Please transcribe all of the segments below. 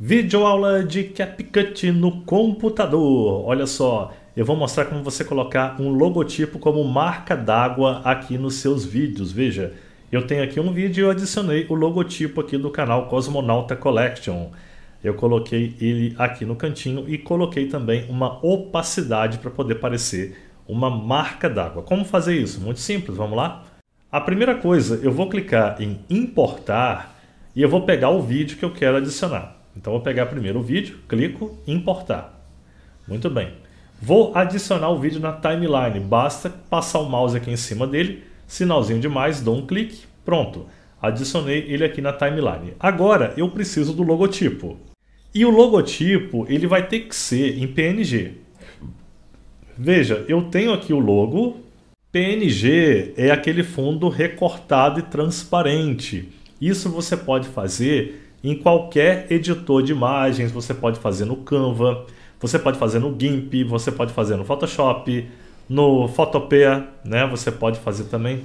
Vídeo aula de CapCut no computador. Olha só, eu vou mostrar como você colocar um logotipo como marca d'água aqui nos seus vídeos. Veja, eu tenho aqui um vídeo e eu adicionei o logotipo aqui do canal Cosmonauta Collection. Eu coloquei ele aqui no cantinho e coloquei também uma opacidade para poder parecer uma marca d'água. Como fazer isso? Muito simples, vamos lá? A primeira coisa, eu vou clicar em importar e eu vou pegar o vídeo que eu quero adicionar. Então vou pegar primeiro o vídeo, clico importar. Muito bem. Vou adicionar o vídeo na timeline. Basta passar o mouse aqui em cima dele, sinalzinho de mais, dou um clique, pronto. Adicionei ele aqui na timeline. Agora eu preciso do logotipo. E o logotipo ele vai ter que ser em PNG. Veja, eu tenho aqui o logo. PNG é aquele fundo recortado e transparente. Isso você pode fazer em qualquer editor de imagens. Você pode fazer no Canva, você pode fazer no GIMP, você pode fazer no Photoshop, no Photopea, né? Você pode fazer também.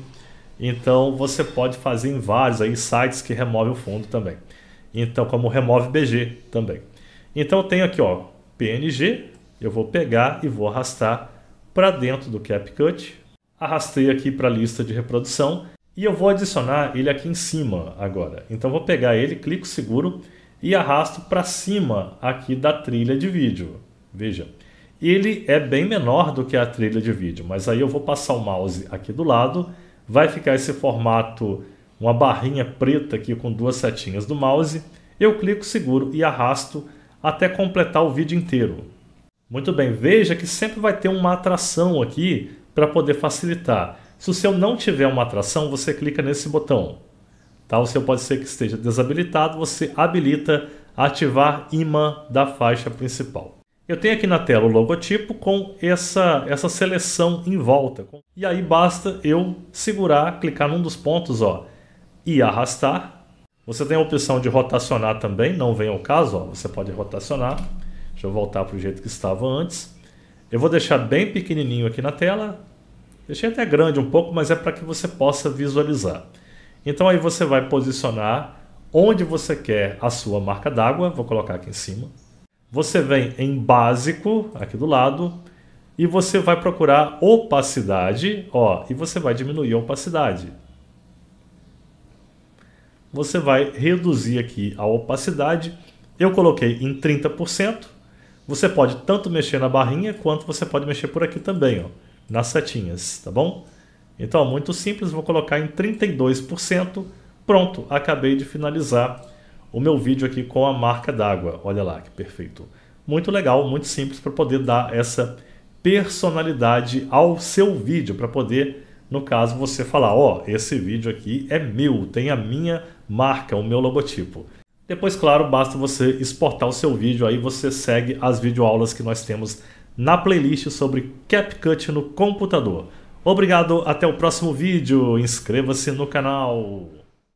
Então você pode fazer em vários aí sites que removem o fundo também. Então como remove BG também. Então eu tenho aqui ó PNG, eu vou pegar e vou arrastar para dentro do CapCut. Arrastei aqui para a lista de reprodução e eu vou adicionar ele aqui em cima agora. Então vou pegar ele, clico seguro e arrasto para cima aqui da trilha de vídeo. Veja, ele é bem menor do que a trilha de vídeo, mas aí eu vou passar o mouse aqui do lado, vai ficar esse formato, uma barrinha preta aqui com duas setinhas do mouse, eu clico seguro e arrasto até completar o vídeo inteiro. Muito bem, veja que sempre vai ter uma atração aqui para poder facilitar. Se o seu não tiver uma atração, você clica nesse botão. Tá? O seu pode ser que esteja desabilitado, você habilita ativar imã da faixa principal. Eu tenho aqui na tela o logotipo com essa, essa seleção em volta. E aí basta eu segurar, clicar num dos pontos ó, e arrastar. Você tem a opção de rotacionar também, não vem ao caso, ó, você pode rotacionar. Deixa eu voltar para o jeito que estava antes. Eu vou deixar bem pequenininho aqui na tela, Deixei até grande um pouco, mas é para que você possa visualizar. Então aí você vai posicionar onde você quer a sua marca d'água, vou colocar aqui em cima. Você vem em básico, aqui do lado, e você vai procurar opacidade, ó, e você vai diminuir a opacidade. Você vai reduzir aqui a opacidade. Eu coloquei em 30%. Você pode tanto mexer na barrinha quanto você pode mexer por aqui também, ó nas setinhas, tá bom? Então, muito simples, vou colocar em 32%. Pronto, acabei de finalizar o meu vídeo aqui com a marca d'água. Olha lá que perfeito. Muito legal, muito simples para poder dar essa personalidade ao seu vídeo, para poder, no caso, você falar, ó, oh, esse vídeo aqui é meu, tem a minha marca, o meu logotipo. Depois, claro, basta você exportar o seu vídeo, aí você segue as videoaulas que nós temos na playlist sobre CapCut no computador. Obrigado, até o próximo vídeo. Inscreva-se no canal.